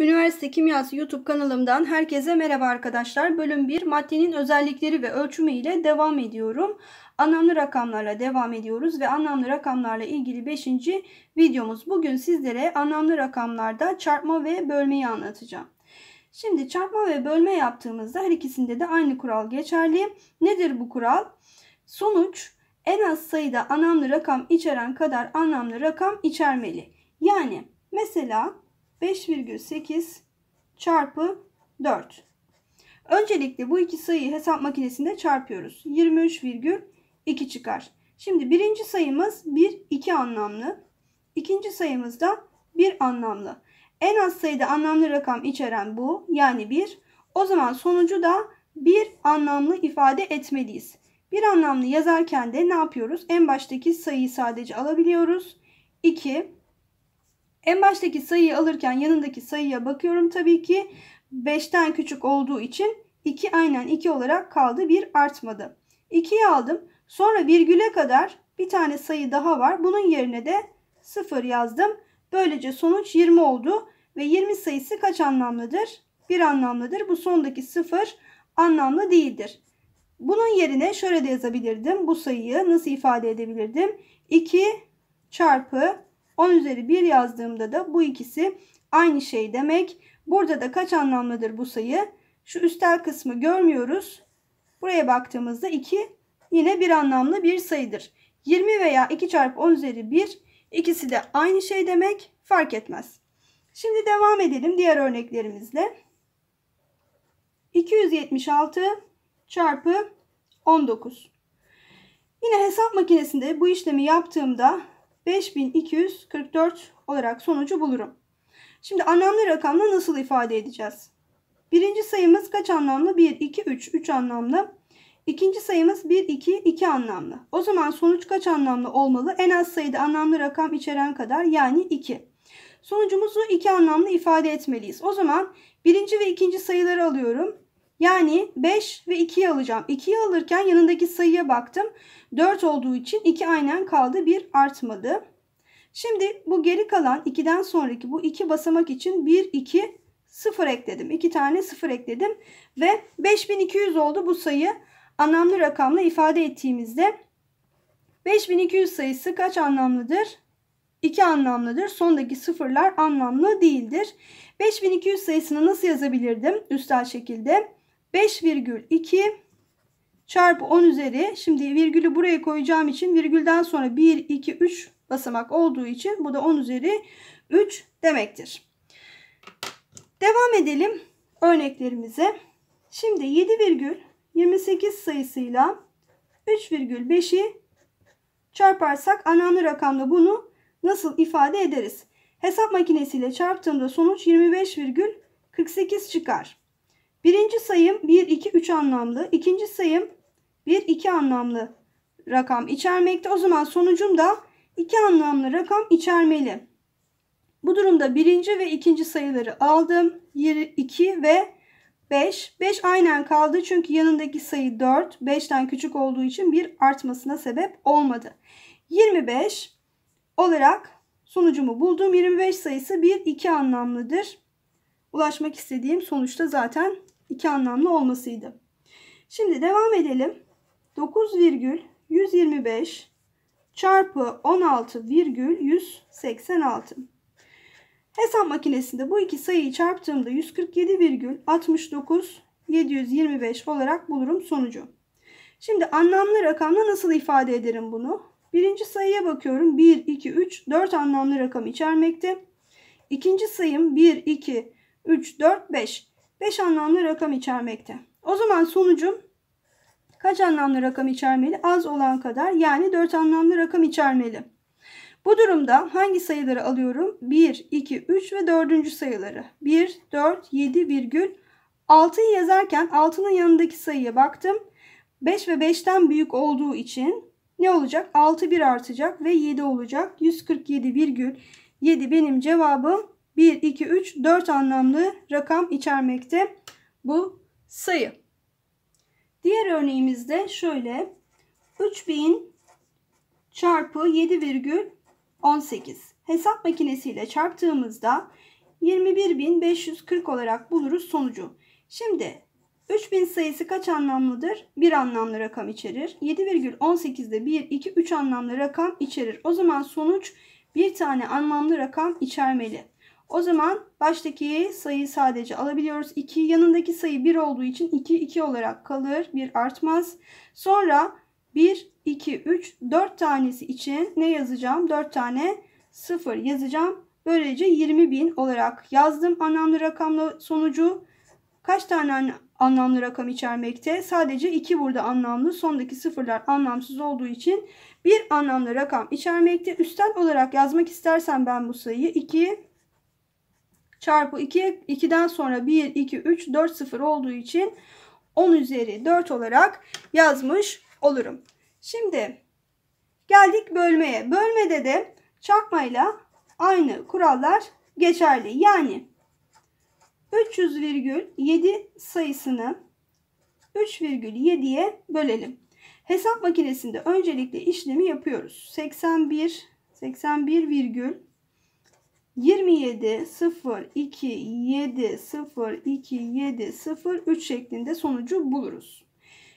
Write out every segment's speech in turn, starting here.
Üniversite Kimyası YouTube kanalımdan herkese merhaba arkadaşlar. Bölüm 1 maddenin özellikleri ve ölçümü ile devam ediyorum. Anlamlı rakamlarla devam ediyoruz ve anlamlı rakamlarla ilgili 5. videomuz. Bugün sizlere anlamlı rakamlarda çarpma ve bölmeyi anlatacağım. Şimdi çarpma ve bölme yaptığımızda her ikisinde de aynı kural geçerli. Nedir bu kural? Sonuç en az sayıda anlamlı rakam içeren kadar anlamlı rakam içermeli. Yani mesela 5,8 çarpı 4. Öncelikle bu iki sayıyı hesap makinesinde çarpıyoruz. 23,2 çıkar. Şimdi birinci sayımız 1, 2 anlamlı. İkinci sayımız da 1 anlamlı. En az sayıda anlamlı rakam içeren bu yani 1. O zaman sonucu da 1 anlamlı ifade etmeliyiz. Bir anlamlı yazarken de ne yapıyoruz? En baştaki sayıyı sadece alabiliyoruz. 2, en baştaki sayıyı alırken yanındaki sayıya bakıyorum tabii ki. 5'ten küçük olduğu için 2 aynen 2 olarak kaldı. 1 artmadı. 2'yi aldım. Sonra virgüle kadar bir tane sayı daha var. Bunun yerine de 0 yazdım. Böylece sonuç 20 oldu. Ve 20 sayısı kaç anlamlıdır? 1 anlamlıdır. Bu sondaki 0 anlamlı değildir. Bunun yerine şöyle de yazabilirdim. Bu sayıyı nasıl ifade edebilirdim? 2 çarpı 10 üzeri 1 yazdığımda da bu ikisi aynı şey demek. Burada da kaç anlamlıdır bu sayı? Şu üstel kısmı görmüyoruz. Buraya baktığımızda 2 yine bir anlamlı bir sayıdır. 20 veya 2 çarpı 10 üzeri 1 ikisi de aynı şey demek fark etmez. Şimdi devam edelim diğer örneklerimizle. 276 çarpı 19. Yine hesap makinesinde bu işlemi yaptığımda 5244 olarak sonucu bulurum. Şimdi anlamlı rakamla nasıl ifade edeceğiz? Birinci sayımız kaç anlamlı? 1, 2, 3, 3 anlamlı. İkinci sayımız 1, 2, 2 anlamlı. O zaman sonuç kaç anlamlı olmalı? En az sayıda anlamlı rakam içeren kadar yani 2. Sonucumuzu 2 anlamlı ifade etmeliyiz. O zaman birinci ve ikinci sayıları alıyorum. Yani 5 ve 2'yi alacağım. 2'yi alırken yanındaki sayıya baktım. 4 olduğu için 2 aynen kaldı. 1 artmadı. Şimdi bu geri kalan 2'den sonraki bu 2 basamak için 1, 2, 0 ekledim. 2 tane 0 ekledim. Ve 5200 oldu bu sayı. Anlamlı rakamla ifade ettiğimizde 5200 sayısı kaç anlamlıdır? 2 anlamlıdır. Sondaki sıfırlar anlamlı değildir. 5200 sayısını nasıl yazabilirdim? Üstel şekilde. 5,2 çarpı 10 üzeri şimdi virgülü buraya koyacağım için virgülden sonra 1 2 3 basamak olduğu için bu da 10 üzeri 3 demektir. Devam edelim örneklerimize. Şimdi 7,28 sayısıyla 3,5'i çarparsak anamlı rakamda bunu nasıl ifade ederiz? Hesap makinesiyle çarptığımda sonuç 25,48 çıkar. Birinci sayım 1, 2, 3 anlamlı. İkinci sayım 1, 2 anlamlı rakam içermekte. O zaman sonucum da 2 anlamlı rakam içermeli. Bu durumda birinci ve ikinci sayıları aldım. 2 ve 5. 5 aynen kaldı çünkü yanındaki sayı 4. 5'ten küçük olduğu için bir artmasına sebep olmadı. 25 olarak sonucumu buldum. 25 sayısı 1, 2 anlamlıdır. Ulaşmak istediğim sonuçta zaten iki anlamlı olmasıydı. Şimdi devam edelim. 9,125 çarpı 16,186. Hesap makinesinde bu iki sayıyı çarptığımda 147,69725 olarak bulurum sonucu. Şimdi anlamlı rakamla nasıl ifade ederim bunu? Birinci sayıya bakıyorum. 1, 2, 3, 4 anlamlı rakam içermekte. İkinci sayım 1, 2, 3, 4, 5. 5 anlamlı rakam içermekte. O zaman sonucum kaç anlamlı rakam içermeli? Az olan kadar yani 4 anlamlı rakam içermeli. Bu durumda hangi sayıları alıyorum? 1, 2, 3 ve 4. sayıları. 1, 4, 7 virgül 6'yı yazarken 6'nın yanındaki sayıya baktım. 5 ve 5'ten büyük olduğu için ne olacak? 6 1 artacak ve 7 olacak. 147,7 benim cevabım 1, 2, 3, 4 anlamlı rakam içermekte bu sayı. Diğer örneğimizde şöyle 3000 çarpı 7,18 hesap makinesiyle çarptığımızda 21.540 olarak buluruz sonucu. Şimdi 3000 sayısı kaç anlamlıdır? Bir anlamlı rakam içerir. de 1, 2, 3 anlamlı rakam içerir. O zaman sonuç bir tane anlamlı rakam içermeli. O zaman baştaki sayıyı sadece alabiliyoruz. 2 yanındaki sayı 1 olduğu için 2 2 olarak kalır. 1 artmaz. Sonra 1 2 3 4 tanesi için ne yazacağım? 4 tane 0 yazacağım. Böylece 20.000 olarak yazdım anlamlı rakamla sonucu. Kaç tane anlamlı rakam içermekte? Sadece 2 burada anlamlı. Sondaki sıfırlar anlamsız olduğu için bir anlamlı rakam içermekte. Üstel olarak yazmak istersen ben bu sayıyı 2 çarpı 2. 2'den sonra 1, 2, 3, 4 sıfır olduğu için 10 üzeri 4 olarak yazmış olurum. Şimdi geldik bölmeye. Bölmede de çakmayla aynı kurallar geçerli. Yani 300,7 sayısını 3,7'ye bölelim. Hesap makinesinde öncelikle işlemi yapıyoruz. 81 81,7 27 0 2 7 0 2 7 0 3 şeklinde sonucu buluruz.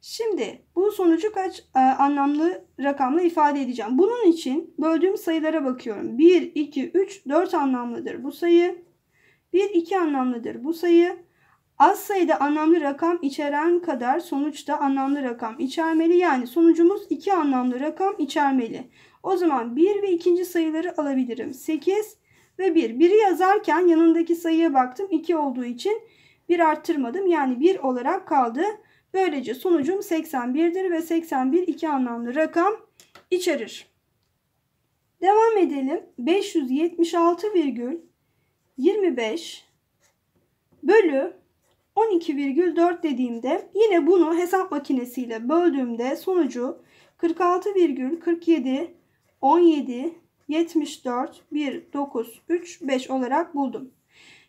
Şimdi bu sonucu kaç e, anlamlı rakamla ifade edeceğim. Bunun için böldüğüm sayılara bakıyorum. 1, 2, 3, 4 anlamlıdır bu sayı. 1, 2 anlamlıdır bu sayı. Az sayıda anlamlı rakam içeren kadar sonuçta anlamlı rakam içermeli. Yani sonucumuz 2 anlamlı rakam içermeli. O zaman 1 ve 2. sayıları alabilirim. 8, ve 1. 1'i yazarken yanındaki sayıya baktım. 2 olduğu için 1 arttırmadım. Yani 1 olarak kaldı. Böylece sonucum 81'dir ve 81 iki anlamlı rakam içerir. Devam edelim. 576,25 bölü 12,4 dediğimde yine bunu hesap makinesiyle böldüğümde sonucu 46,47 17 74, 1, 9, 3, 5 olarak buldum.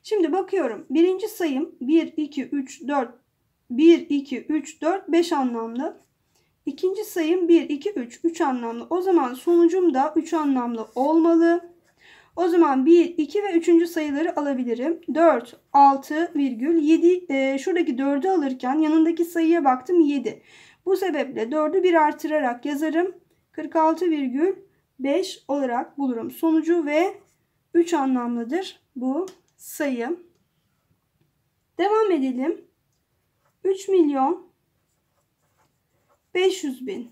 Şimdi bakıyorum. Birinci sayım 1, 2, 3, 4, 1, 2, 3, 4, 5 anlamlı. İkinci sayım 1, 2, 3, 3 anlamlı. O zaman sonucum da 3 anlamlı olmalı. O zaman 1, 2 ve 3. sayıları alabilirim. 4, 6, virgül 7. E, ee, şuradaki 4'ü alırken yanındaki sayıya baktım 7. Bu sebeple 4'ü 1 artırarak yazarım. 46, virgül 5 olarak bulurum. Sonucu ve 3 anlamlıdır bu sayı. Devam edelim. 3 milyon 500 bin.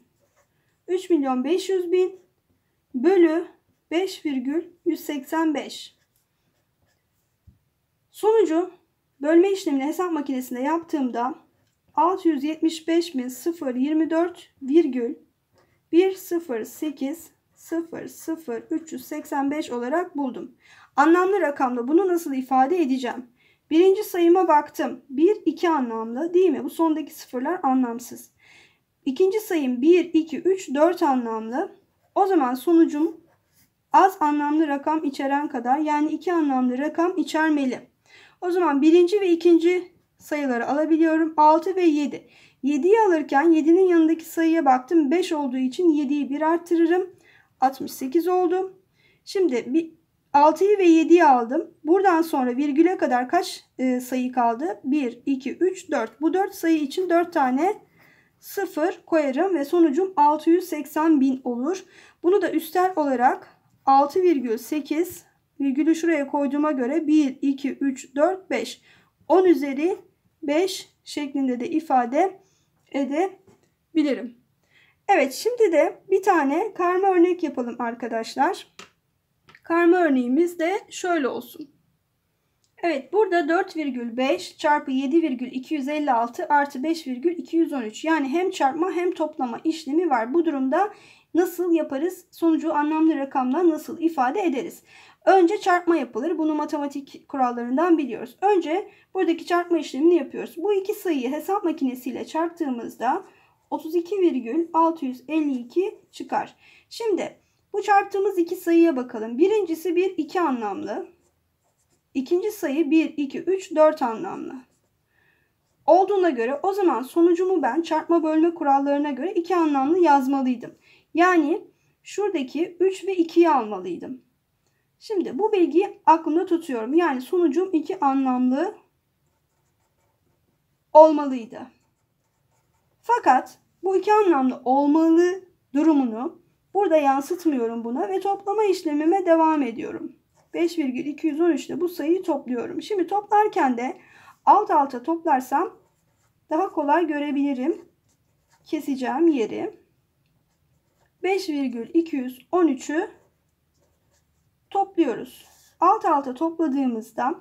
3 milyon 500 bin bölü 5,185. Sonucu bölme işlemini hesap makinesinde yaptığımda 675.024,108 0,0385 olarak buldum. Anlamlı rakamla bunu nasıl ifade edeceğim? Birinci sayıma baktım. 1, 2 anlamlı değil mi? Bu sondaki sıfırlar anlamsız. İkinci sayım 1, 2, 3, 4 anlamlı. O zaman sonucum az anlamlı rakam içeren kadar yani 2 anlamlı rakam içermeli. O zaman birinci ve ikinci sayıları alabiliyorum. 6 ve 7. 7'yi alırken 7'nin yanındaki sayıya baktım. 5 olduğu için 7'yi 1 arttırırım. 68 oldu. Şimdi 6'yı ve 7'yi aldım. Buradan sonra virgüle kadar kaç e, sayı kaldı? 1, 2, 3, 4. Bu 4 sayı için 4 tane 0 koyarım ve sonucum 680 bin olur. Bunu da üstel olarak 6,8 virgülü şuraya koyduğuma göre 1, 2, 3, 4, 5. 10 üzeri 5 şeklinde de ifade edebilirim. Evet şimdi de bir tane karma örnek yapalım arkadaşlar. Karma örneğimiz de şöyle olsun. Evet burada 4,5 çarpı 7,256 artı 5,213 yani hem çarpma hem toplama işlemi var. Bu durumda nasıl yaparız? Sonucu anlamlı rakamla nasıl ifade ederiz? Önce çarpma yapılır. Bunu matematik kurallarından biliyoruz. Önce buradaki çarpma işlemini yapıyoruz. Bu iki sayıyı hesap makinesiyle çarptığımızda 32,652 çıkar. Şimdi bu çarptığımız iki sayıya bakalım. Birincisi bir iki anlamlı. İkinci sayı 1, 2, 3, 4 anlamlı. Olduğuna göre o zaman sonucumu ben çarpma bölme kurallarına göre iki anlamlı yazmalıydım. Yani şuradaki 3 ve 2'yi almalıydım. Şimdi bu bilgiyi aklımda tutuyorum. Yani sonucum iki anlamlı olmalıydı. Fakat bu iki anlamlı olmalı durumunu burada yansıtmıyorum buna ve toplama işlemime devam ediyorum. 5,213 ile bu sayıyı topluyorum. Şimdi toplarken de alt alta toplarsam daha kolay görebilirim. Keseceğim yeri. 5,213'ü topluyoruz. Alt alta topladığımızda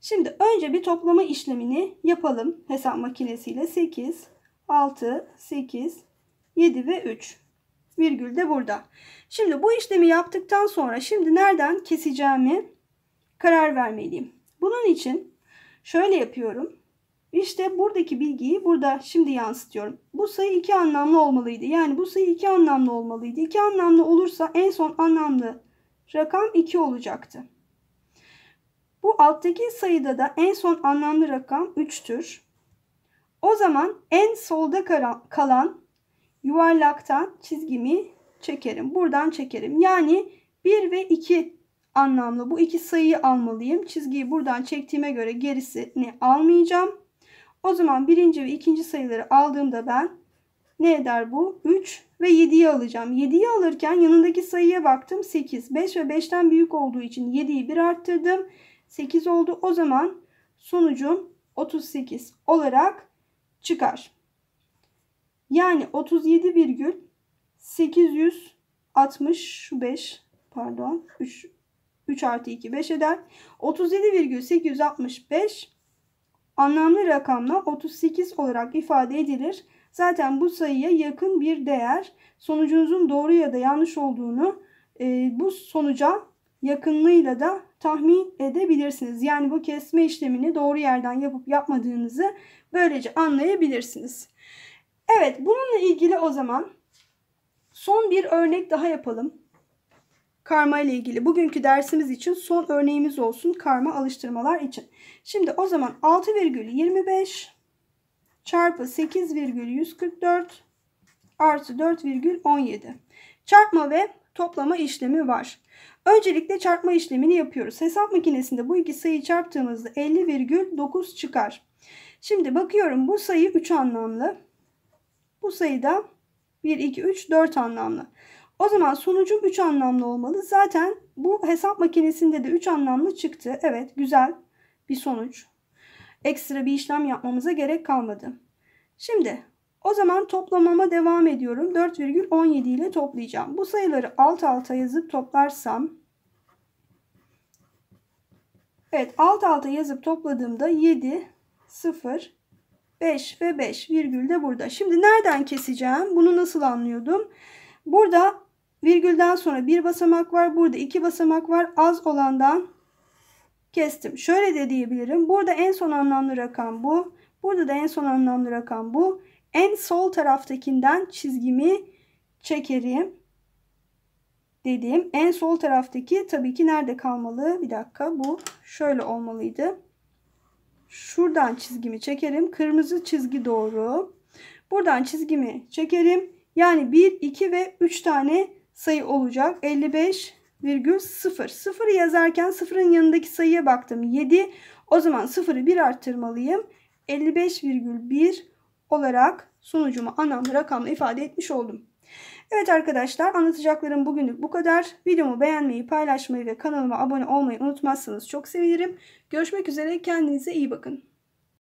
şimdi önce bir toplama işlemini yapalım hesap makinesiyle. 8 6, 8, 7 ve 3. Virgül de burada. Şimdi bu işlemi yaptıktan sonra şimdi nereden keseceğimi karar vermeliyim. Bunun için şöyle yapıyorum. İşte buradaki bilgiyi burada şimdi yansıtıyorum. Bu sayı iki anlamlı olmalıydı. Yani bu sayı iki anlamlı olmalıydı. İki anlamlı olursa en son anlamlı rakam 2 olacaktı. Bu alttaki sayıda da en son anlamlı rakam 3'tür. O zaman en solda kalan yuvarlaktan çizgimi çekerim. Buradan çekerim. Yani 1 ve 2 anlamlı bu iki sayıyı almalıyım. Çizgiyi buradan çektiğime göre gerisini almayacağım. O zaman birinci ve ikinci sayıları aldığımda ben ne eder bu? 3 ve 7'yi alacağım. 7'yi alırken yanındaki sayıya baktım 8. 5 ve 5'ten büyük olduğu için 7'yi 1 arttırdım. 8 oldu. O zaman sonucum 38 olarak çıkar. Yani 37,865 pardon 3 3 artı 2 5 eder. 37,865 anlamlı rakamla 38 olarak ifade edilir. Zaten bu sayıya yakın bir değer sonucunuzun doğru ya da yanlış olduğunu e, bu sonuca yakınlığıyla da tahmin edebilirsiniz. Yani bu kesme işlemini doğru yerden yapıp yapmadığınızı böylece anlayabilirsiniz. Evet bununla ilgili o zaman son bir örnek daha yapalım. Karma ile ilgili bugünkü dersimiz için son örneğimiz olsun karma alıştırmalar için. Şimdi o zaman 6,25 çarpı 8,144 artı 4,17 çarpma ve toplama işlemi var. Öncelikle çarpma işlemini yapıyoruz. Hesap makinesinde bu iki sayıyı çarptığımızda 50,9 çıkar. Şimdi bakıyorum bu sayı 3 anlamlı. Bu sayı da 1, 2, 3, 4 anlamlı. O zaman sonucum 3 anlamlı olmalı. Zaten bu hesap makinesinde de 3 anlamlı çıktı. Evet güzel bir sonuç. Ekstra bir işlem yapmamıza gerek kalmadı. Şimdi o zaman toplamama devam ediyorum. 4,17 ile toplayacağım. Bu sayıları alt alta yazıp toplarsam Evet alt alta yazıp topladığımda 7, 0, 5 ve 5 virgül de burada. Şimdi nereden keseceğim? Bunu nasıl anlıyordum? Burada virgülden sonra bir basamak var. Burada iki basamak var. Az olandan kestim. Şöyle de diyebilirim. Burada en son anlamlı rakam bu. Burada da en son anlamlı rakam bu. En sol taraftakinden çizgimi çekerim. Dediğim en sol taraftaki tabii ki nerede kalmalı? Bir dakika bu şöyle olmalıydı. Şuradan çizgimi çekerim. Kırmızı çizgi doğru. Buradan çizgimi çekerim. Yani 1, 2 ve 3 tane sayı olacak. 55,0. 0. yazarken 0'ın yanındaki sayıya baktım. 7. O zaman 0'ı 1 arttırmalıyım. 55,1 olarak sonucumu anlamlı rakamla ifade etmiş oldum. Evet arkadaşlar anlatacaklarım bugünlük bu kadar. Videomu beğenmeyi, paylaşmayı ve kanalıma abone olmayı unutmazsanız çok sevinirim. Görüşmek üzere kendinize iyi bakın.